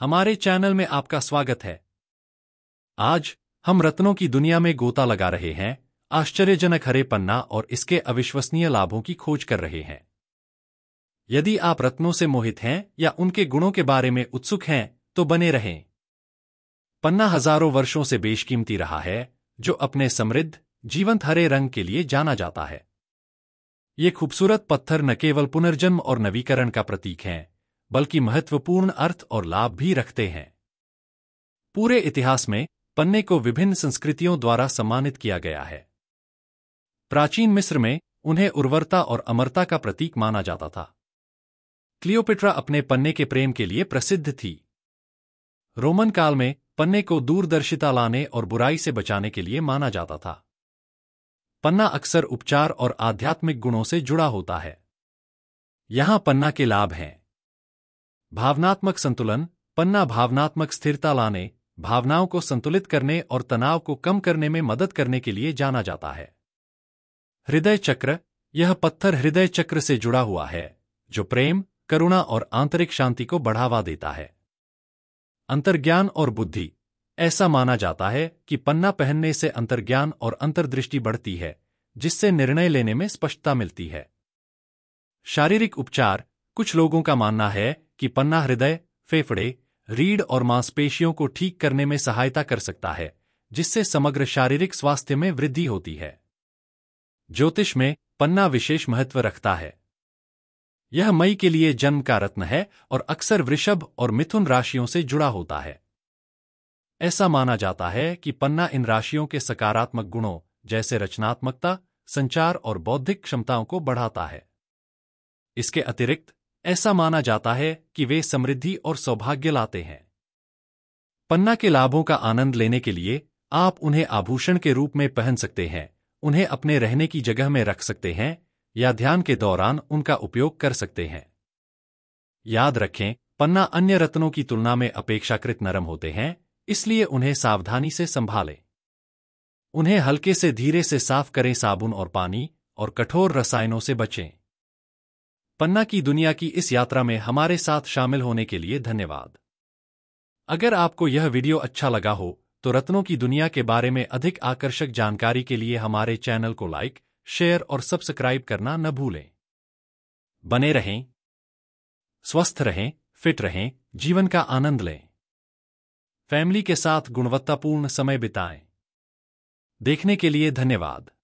हमारे चैनल में आपका स्वागत है आज हम रत्नों की दुनिया में गोता लगा रहे हैं आश्चर्यजनक हरे पन्ना और इसके अविश्वसनीय लाभों की खोज कर रहे हैं यदि आप रत्नों से मोहित हैं या उनके गुणों के बारे में उत्सुक हैं तो बने रहें पन्ना हजारों वर्षों से बेशकीमती रहा है जो अपने समृद्ध जीवंत हरे रंग के लिए जाना जाता है ये खूबसूरत पत्थर न केवल पुनर्जन्म और नवीकरण का प्रतीक हैं बल्कि महत्वपूर्ण अर्थ और लाभ भी रखते हैं पूरे इतिहास में पन्ने को विभिन्न संस्कृतियों द्वारा सम्मानित किया गया है प्राचीन मिस्र में उन्हें उर्वरता और अमरता का प्रतीक माना जाता था क्लियोपिट्रा अपने पन्ने के प्रेम के लिए प्रसिद्ध थी रोमन काल में पन्ने को दूरदर्शिता लाने और बुराई से बचाने के लिए माना जाता था पन्ना अक्सर उपचार और आध्यात्मिक गुणों से जुड़ा होता है यहां पन्ना के लाभ हैं भावनात्मक संतुलन पन्ना भावनात्मक स्थिरता लाने भावनाओं को संतुलित करने और तनाव को कम करने में मदद करने के लिए जाना जाता है हृदय चक्र यह पत्थर हृदय चक्र से जुड़ा हुआ है जो प्रेम करुणा और आंतरिक शांति को बढ़ावा देता है अंतर्ज्ञान और बुद्धि ऐसा माना जाता है कि पन्ना पहनने से अंतर्ज्ञान और अंतर्दृष्टि बढ़ती है जिससे निर्णय लेने में स्पष्टता मिलती है शारीरिक उपचार कुछ लोगों का मानना है कि पन्ना हृदय फेफड़े रीढ़ और मांसपेशियों को ठीक करने में सहायता कर सकता है जिससे समग्र शारीरिक स्वास्थ्य में वृद्धि होती है ज्योतिष में पन्ना विशेष महत्व रखता है यह मई के लिए जन्म का रत्न है और अक्सर वृषभ और मिथुन राशियों से जुड़ा होता है ऐसा माना जाता है कि पन्ना इन राशियों के सकारात्मक गुणों जैसे रचनात्मकता संचार और बौद्धिक क्षमताओं को बढ़ाता है इसके अतिरिक्त ऐसा माना जाता है कि वे समृद्धि और सौभाग्य लाते हैं पन्ना के लाभों का आनंद लेने के लिए आप उन्हें आभूषण के रूप में पहन सकते हैं उन्हें अपने रहने की जगह में रख सकते हैं या ध्यान के दौरान उनका उपयोग कर सकते हैं याद रखें पन्ना अन्य रत्नों की तुलना में अपेक्षाकृत नरम होते हैं इसलिए उन्हें सावधानी से संभालें उन्हें हल्के से धीरे से साफ करें साबुन और पानी और कठोर रसायनों से बचें पन्ना की दुनिया की इस यात्रा में हमारे साथ शामिल होने के लिए धन्यवाद अगर आपको यह वीडियो अच्छा लगा हो तो रत्नों की दुनिया के बारे में अधिक आकर्षक जानकारी के लिए हमारे चैनल को लाइक शेयर और सब्सक्राइब करना न भूलें बने रहें स्वस्थ रहें फिट रहें जीवन का आनंद लें फैमिली के साथ गुणवत्तापूर्ण समय बिताएं देखने के लिए धन्यवाद